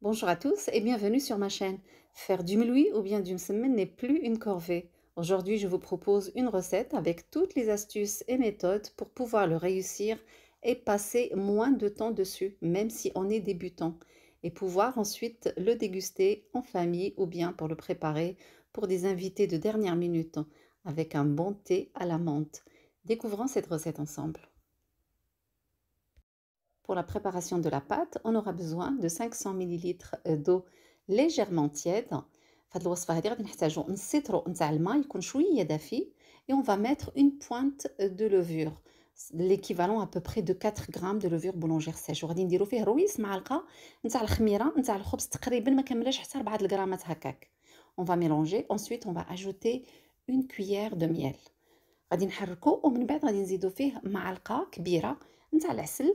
Bonjour à tous et bienvenue sur ma chaîne. Faire du louis ou bien d'une semaine n'est plus une corvée. Aujourd'hui, je vous propose une recette avec toutes les astuces et méthodes pour pouvoir le réussir et passer moins de temps dessus, même si on est débutant, et pouvoir ensuite le déguster en famille ou bien pour le préparer pour des invités de dernière minute avec un bon thé à la menthe. Découvrons cette recette ensemble. Pour la préparation de la pâte, on aura besoin de 500 ml euh, d'eau légèrement tiède. فهاد الوصفه هذه غادي نحتاجو نص نتاع الماء يكون شويه دافي et on va mettre une pointe de levure l'équivalent à peu près de 4 غرام de levure boulangère sèche وغادي نديرو فيه رويس معلقه نتاع الخميره نتاع الخبز تقريبا ما كملاش حتى 4 غرامات هكاك on va mélanger ensuite on va ajouter une cuillère de miel غادي نحركو ومن بعد غادي نزيدو فيه معلقه كبيره نتاع العسل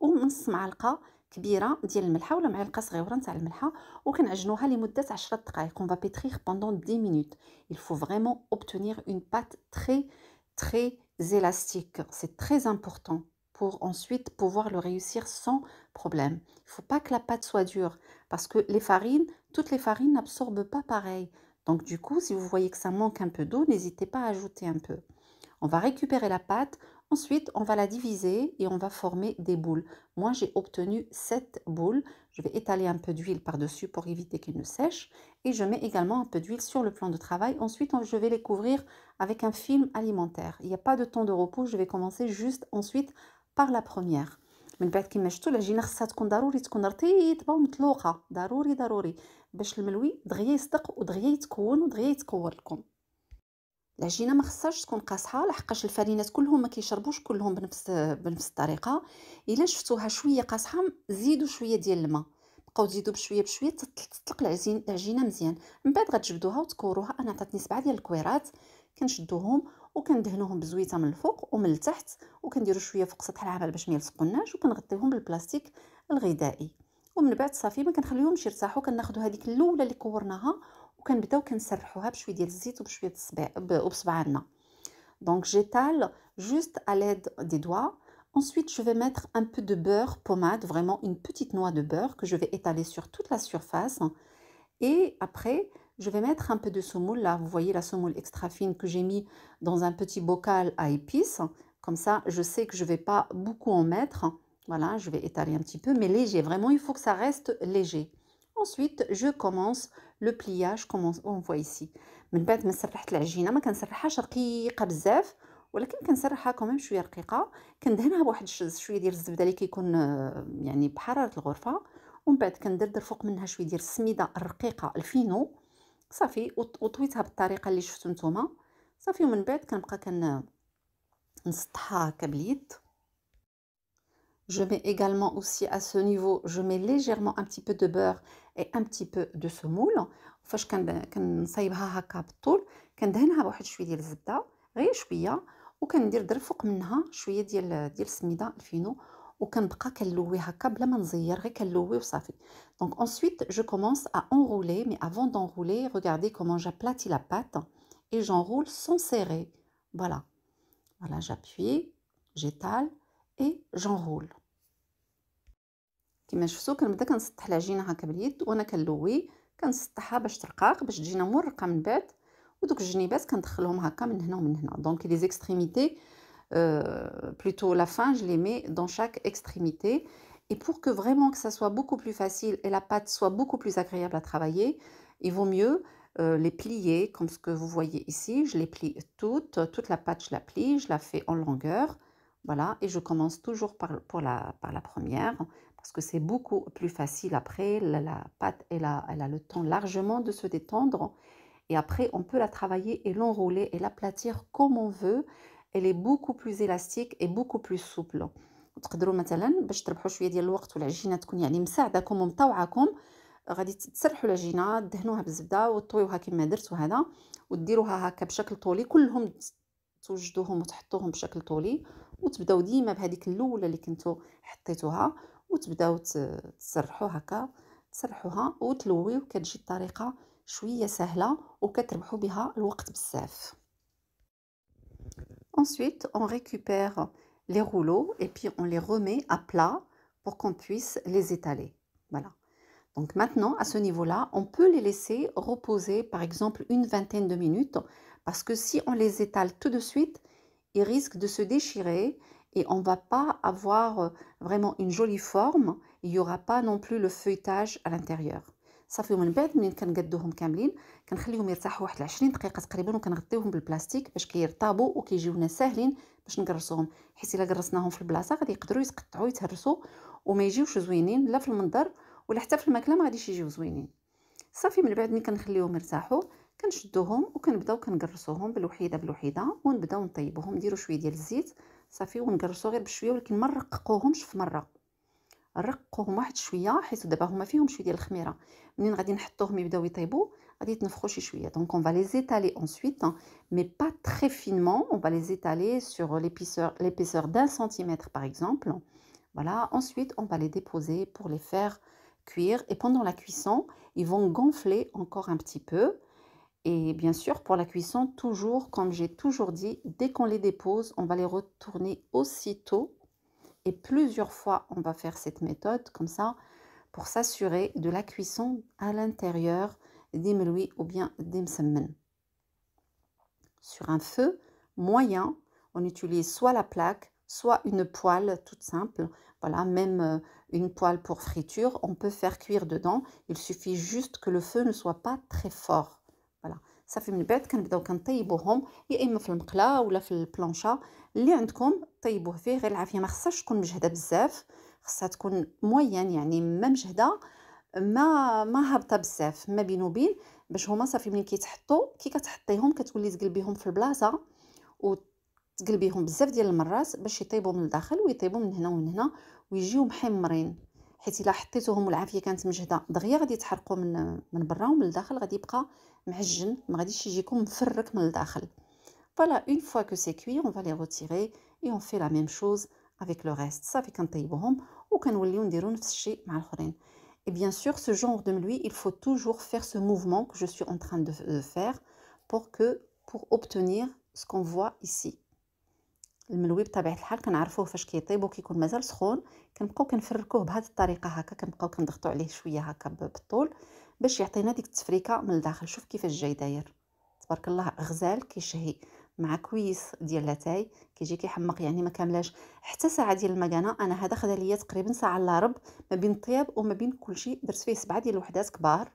on va pétrir pendant 10 minutes il faut vraiment obtenir une pâte très très élastique c'est très important pour ensuite pouvoir le réussir sans problème. Il ne faut pas que la pâte soit dure parce que les farines, toutes les farines n'absorbent pas pareil. Donc du coup, si vous voyez que ça manque un peu d'eau, n'hésitez pas à ajouter un peu. On va récupérer la pâte, Ensuite, on va la diviser et on va former des boules. Moi, j'ai obtenu 7 boules. Je vais étaler un peu d'huile par-dessus pour éviter qu'elles ne sèchent. Et je mets également un peu d'huile sur le plan de travail. Ensuite, je vais les couvrir avec un film alimentaire. Il n'y a pas de temps de repos. Je vais commencer juste ensuite par la première. العجينه ما خصهاش تكون قاصحه لحقاش الفرينات كلهم ما كيشربوش كلهم بنفس بنفس الطريقه الا شفتوها شويه قاصحه زيدوا شويه ديال الماء بقاو تزيدوا بشويه بشويه تطلق العجينه مزيان من بعد غتجبدوها وتكوروها انا عطاتني سبعه ديال الكويرات كنشدوهم وكندهنوهم بزويته من الفوق ومن التحت وكنديروا شويه فوق سطح العمل باش ما يلصقوناش وكنغطيهم بالبلاستيك الغذائي ومن بعد صافي ما كنخليهمش يرتاحوا كناخذوا هذيك الاولى اللي كورناها Donc j'étale juste à l'aide des doigts. Ensuite, je vais mettre un peu de beurre pommade, vraiment une petite noix de beurre que je vais étaler sur toute la surface. Et après, je vais mettre un peu de semoule. Là, vous voyez la semoule extra fine que j'ai mis dans un petit bocal à épices. Comme ça, je sais que je ne vais pas beaucoup en mettre. Voilà, je vais étaler un petit peu, mais léger. Vraiment, il faut que ça reste léger. ensuite je commence le pliage comme on voit ici من بعد ما سرحت العجينه ما كنسرحهاش رقيقه بزاف ولكن كنسرحها كوميم شويه رقيقه كندهنها بواحد شويه ديال الزبده اللي كيكون يعني بحراره الغرفه ومن بعد كندردر فوق منها شويه ديال السميده الرقيقه الفينو صافي وطويتها بالطريقه اللي شفتو نتوما صافي ومن بعد كنبقى كن نسطحها هكا باليد Je mets également aussi à ce niveau, je mets légèrement un petit peu de beurre et un petit peu de semoule. Donc, je vais mettre ça tout le long. Je vais mettre un peu de zidane, un peu de semis, et je vais mettre un peu de semis. Et je vais mettre un peu de semis, un peu de semis, je vais mettre un peu de semis. Donc, ensuite, je commence à enrouler. Mais avant d'enrouler, regardez comment j'aplatis la pâte et j'enroule sans serrer. Voilà. Voilà, j'appuie, j'étale et j'enroule. Donc, les extrémités, euh, plutôt la fin, je les mets dans chaque extrémité. Et pour que vraiment que ça soit beaucoup plus facile et la pâte soit beaucoup plus agréable à travailler, il vaut mieux euh, les plier comme ce que vous voyez ici. Je les plie toutes, toute la pâte je la plie, je la fais en longueur. Voilà, et je commence toujours par, pour la, par la première parce que c'est beaucoup plus facile après. La, la pâte, elle a, elle a, le temps largement de se détendre. Et après, on peut la travailler et l'enrouler et l'aplatir comme on veut. Elle est beaucoup plus élastique et beaucoup plus souple. تقدروا مثلا باش تربحوا شويه ديال الوقت والعجينه تكون يعني مساعداكم ومطوعاكم غادي تسرحوا العجينه دهنوها بالزبده وطويوها كما درت وهذا وديروها هكا بشكل طولي كلهم توجدوهم وتحطوهم بشكل طولي وتبداو ديما بهذيك الاولى اللي كنتو حطيتوها ensuite on récupère les rouleaux et puis on les remet à plat pour qu'on puisse les étaler voilà donc maintenant à ce niveau là on peut les laisser reposer par exemple une vingtaine de minutes parce que si on les étale tout de suite ils risquent de se déchirer et on ne va pas avoir euh, vraiment une jolie forme, il n'y aura pas non plus le feuilletage à l'intérieur. صافي ومن بعد منين كنقادوهم كاملين كنخليهم يرتاحوا واحد 20 دقيقه تقريبا وكنغطيوهم بالبلاستيك باش كيرطابوا وكيجيونا ساهلين باش نقرصوهم حيت الا قرصناهم في البلاصه غادي يقدروا يتقطعوا يتهرسوا وما يجيوش زوينين لا في المنظر ولا حتى في الماكله ما غاديش يجيو زوينين صافي من بعد ملي كنخليهم يرتاحوا كنشدوهم وكنبداو كنقرصوهم بالوحيده بالوحيده ونبداو نطيبوهم نديروا شويه ديال الزيت Donc on va les étaler ensuite mais pas très finement on va les étaler sur l'épaisseur l'épaisseur d'un centimètre par exemple voilà ensuite on va les déposer pour les faire cuire et pendant la cuisson ils vont gonfler encore un petit peu et bien sûr, pour la cuisson, toujours, comme j'ai toujours dit, dès qu'on les dépose, on va les retourner aussitôt. Et plusieurs fois, on va faire cette méthode comme ça pour s'assurer de la cuisson à l'intérieur des melouis ou bien des msemmen. Sur un feu moyen, on utilise soit la plaque, soit une poêle toute simple. Voilà, même euh, une poêle pour friture, on peut faire cuire dedans. Il suffit juste que le feu ne soit pas très fort. فوالا صافي من بعد كنبداو كنطيبوهم يا اما في المقله ولا في البلانشا اللي عندكم طيبوه فيه غير العافيه ما خصهاش تكون مجهده بزاف خصها تكون موين يعني ما مجهده ما ما هابطه بزاف ما بين وبين باش هما صافي ملي كيتحطوا كي كتحطيهم كتولي تقلبيهم في البلاصه وتقلبيهم بزاف ديال المرات باش يطيبوا من الداخل ويطيبوا من هنا ومن هنا ويجيو محمرين حيت الا حطيتوهم والعافيه كانت مجهده دغيا غادي يتحرقوا من من برا ومن الداخل غادي يبقى معجن ما غاديش يجيكم مفرك من الداخل فوالا اون فوا كو سي كوي اون فالي روتيري اي اون في لا ميم شوز افيك لو ريست صافي كنطيبوهم وكنوليو نديرو نفس الشيء مع الاخرين Et bien sûr, ce genre de mlui, il faut toujours faire ce mouvement que je suis en train de, faire pour, que, pour obtenir ce qu'on voit ici. الملوي بطبيعه الحال كنعرفوه فاش كيطيب وكيكون مازال سخون كنبقاو كنفركوه بهذه الطريقه هكا كنبقاو كنضغطوا عليه شويه هكا بالطول باش يعطينا ديك التفريكه من الداخل شوف كيفاش جاي داير تبارك الله غزال كيشهي مع كويس ديال لاتاي كيجي كيحمق يعني ما كاملاش حتى ساعه ديال المكانه انا هذا خدا ليا تقريبا ساعه الا ربع ما بين الطياب وما بين كلشي درت فيه سبعه ديال الوحدات كبار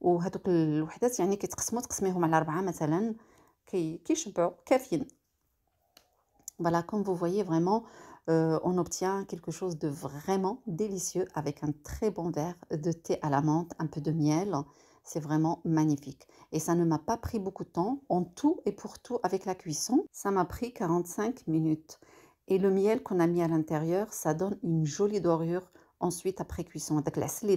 وهذوك الوحدات يعني كيتقسموا تقسميهم على اربعه مثلا كي كيشبعوا كافيين Voilà, bah comme vous voyez vraiment, euh, on obtient quelque chose de vraiment délicieux avec un très bon verre de thé à la menthe, un peu de miel. C'est vraiment magnifique. Et ça ne m'a pas pris beaucoup de temps, en tout et pour tout avec la cuisson. Ça m'a pris 45 minutes. Et le miel qu'on a mis à l'intérieur, ça donne une jolie dorure ensuite après cuisson. avec. اللي